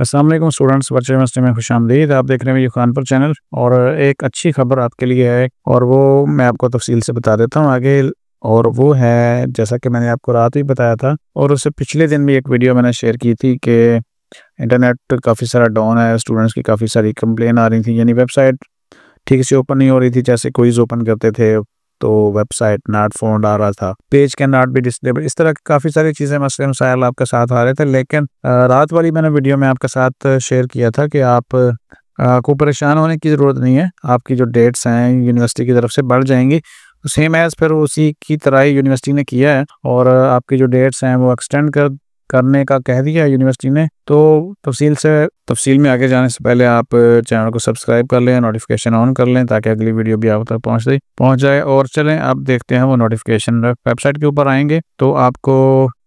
असल स्टूडेंट्स बच्चे मस्ते में खुश आमदीद आप देख रहे हैं यू खानपुर चैनल और एक अच्छी खबर आपके लिए है और वो मैं आपको तफसील से बता देता हूँ आगे और वो है जैसा कि मैंने आपको रात ही बताया था और उससे पिछले दिन भी एक वीडियो मैंने शेयर की थी कि इंटरनेट काफ़ी सारा डाउन है स्टूडेंट्स की काफ़ी सारी कंप्लेन आ रही थी यानी वेबसाइट ठीक से ओपन नहीं हो रही थी जैसे कोईज ओपन करते थे तो वेबसाइट नाट फोन आ रहा था पेज कैन नाट भी डिस्प्लेबल इस तरह की काफ़ी सारी चीज़ें मसले मसाइल आपके साथ आ रहे थे लेकिन रात वाली मैंने वीडियो में आपके साथ शेयर किया था कि आप को परेशान होने की ज़रूरत नहीं है आपकी जो डेट्स हैं यूनिवर्सिटी की तरफ से बढ़ जाएंगी सेम एज फिर उसी की तरह ही यूनिवर्सिटी ने किया है और आपकी जो डेट्स हैं वो एक्सटेंड कर करने का कह दिया यूनिवर्सिटी ने तो तफसील से तफसील में आगे जाने से पहले आप चैनल को सब्सक्राइब कर लें नोटिफिकेशन ऑन कर लें ताकि अगली वीडियो भी आप तक पहुंच दे पहुंच जाए और चलें आप देखते हैं वो नोटिफिकेशन वेबसाइट के ऊपर आएंगे तो आपको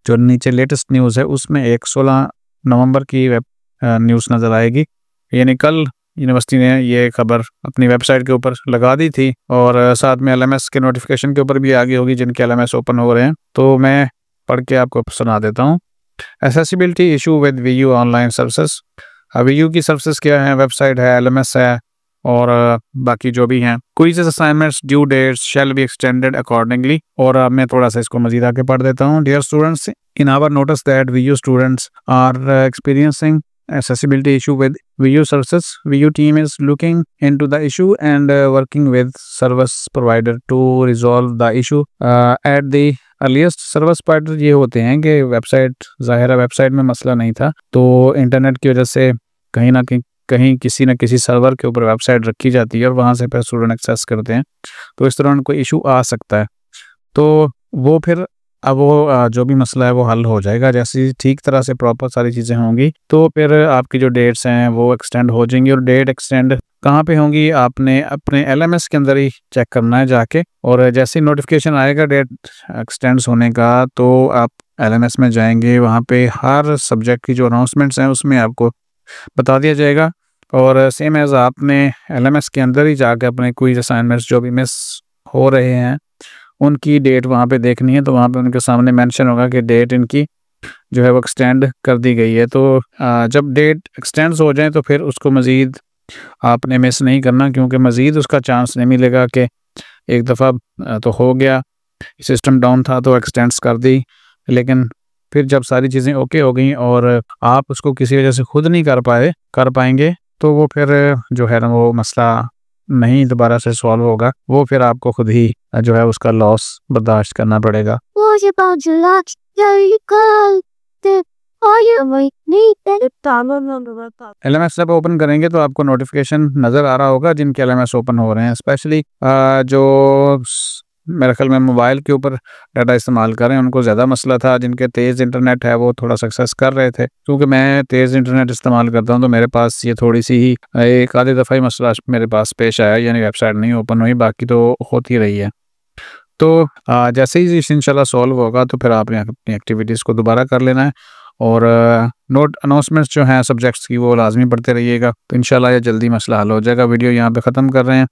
जो नीचे लेटेस्ट न्यूज़ है उसमें एक सोलह नवम्बर की वेब न्यूज़ नज़र आएगी यानी कल यूनिवर्सिटी ने ये खबर अपनी वेबसाइट के ऊपर लगा दी थी और साथ में एलएमएस के नोटिफिकेशन के ऊपर भी आगे होगी जिनके एलएमएस ओपन हो रहे हैं तो मैं पढ़ के आपको सुना देता हूँ accessibility issue with V U online services V U की सर्विसेज क्या है वेबसाइट है एलएमएस है और uh, बाकी जो भी हैं quizzes assignments due dates shall be extended accordingly और अब uh, मैं थोड़ा सा इसको मजीद आके पढ़ देता हूँ dear students in our notice that V U students are experiencing accessibility issue with VU services. VU team is looking into the issue and uh, working with service provider to resolve the issue uh, at the earliest service partner ये होते हैं कि website ज़ाहिर website में मसला नहीं था तो इंटरनेट की वजह से कहीं ना कहीं कहीं किसी ना किसी सर्वर के ऊपर वेबसाइट रखी जाती है और वहाँ से फिर स्टूडेंट एक्सेस करते हैं तो इस दौरान कोई इशू आ सकता है तो वो फिर अब वो जो भी मसला है वो हल हो जाएगा जैसे ठीक तरह से प्रॉपर सारी चीज़ें होंगी तो फिर आपकी जो डेट्स हैं वो एक्सटेंड हो जाएंगी और डेट एक्सटेंड कहाँ पे होंगी आपने अपने एलएमएस के अंदर ही चेक करना है जाके और जैसे ही नोटिफिकेशन आएगा डेट एक्सटेंड होने का तो आप एलएमएस में जाएंगे वहाँ पे हर सब्जेक्ट की जो अनाउंसमेंट्स हैं उसमें आपको बता दिया जाएगा और सेम एज़ आपने एल के अंदर ही जाके अपने कोई असाइनमेंट्स जो भी मिस हो रहे हैं उनकी डेट वहाँ पे देखनी है तो वहाँ पे उनके सामने मेंशन होगा कि डेट इनकी जो है वो एक्सटेंड कर दी गई है तो जब डेट एक्सटेंड हो जाए तो फिर उसको मज़ीद आपने मिस नहीं करना क्योंकि मज़ीद उसका चांस नहीं मिलेगा कि एक दफ़ा तो हो गया सिस्टम डाउन था तो एक्सटेंड्स कर दी लेकिन फिर जब सारी चीज़ें ओके हो गई और आप उसको किसी वजह से खुद नहीं कर पाए कर पाएंगे तो वो फिर जो है ना वो मसला नहीं दोबारा से सॉल्व होगा वो फिर आपको खुद ही जो है उसका लॉस बर्दाश्त करना पड़ेगा एल एम एस जब ओपन करेंगे तो आपको नोटिफिकेशन नजर आ रहा होगा जिनके एल एम एस ओपन हो रहे हैं स्पेशली जो मेरे ख्याल में मोबाइल के ऊपर डाटा इस्तेमाल कर रहे हैं उनको ज़्यादा मसला था जिनके तेज़ इंटरनेट है वो थोड़ा सक्सेस कर रहे थे क्योंकि मैं तेज़ इंटरनेट इस्तेमाल करता हूँ तो मेरे पास ये थोड़ी सी ही एक आधे दफ़ा ही मसला मेरे पास पेश आया यानी वेबसाइट नहीं ओपन हुई बाकी तो होती रही है तो जैसे ही इंशाल्लाह सॉल्व होगा तो फिर आपने अपनी एक्टिविटीज़ को दोबारा कर लेना है और नोट अनाउंसमेंट्स जो हैं सब्जेक्ट्स की वो लाजमी पढ़ते रहिएगा तो इन ये जल्दी मसला हल हो जाएगा वीडियो यहाँ पे ख़त्म कर रहे हैं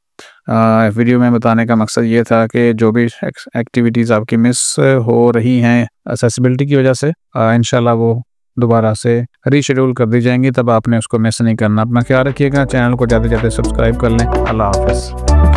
वीडियो में बताने का मकसद ये था कि जो भी एक्टिविटीज़ आपकी मिस हो रही हैं असेसिबिलिटी की वजह से इन वो दोबारा से रीशेड्यूल कर दी जाएंगी तब आपने उसको मिस नहीं करना अपना ख्याल रखिएगा चैनल को ज़्यादा से ज़्यादा सब्सक्राइब कर लें अल्लाह हाफिज़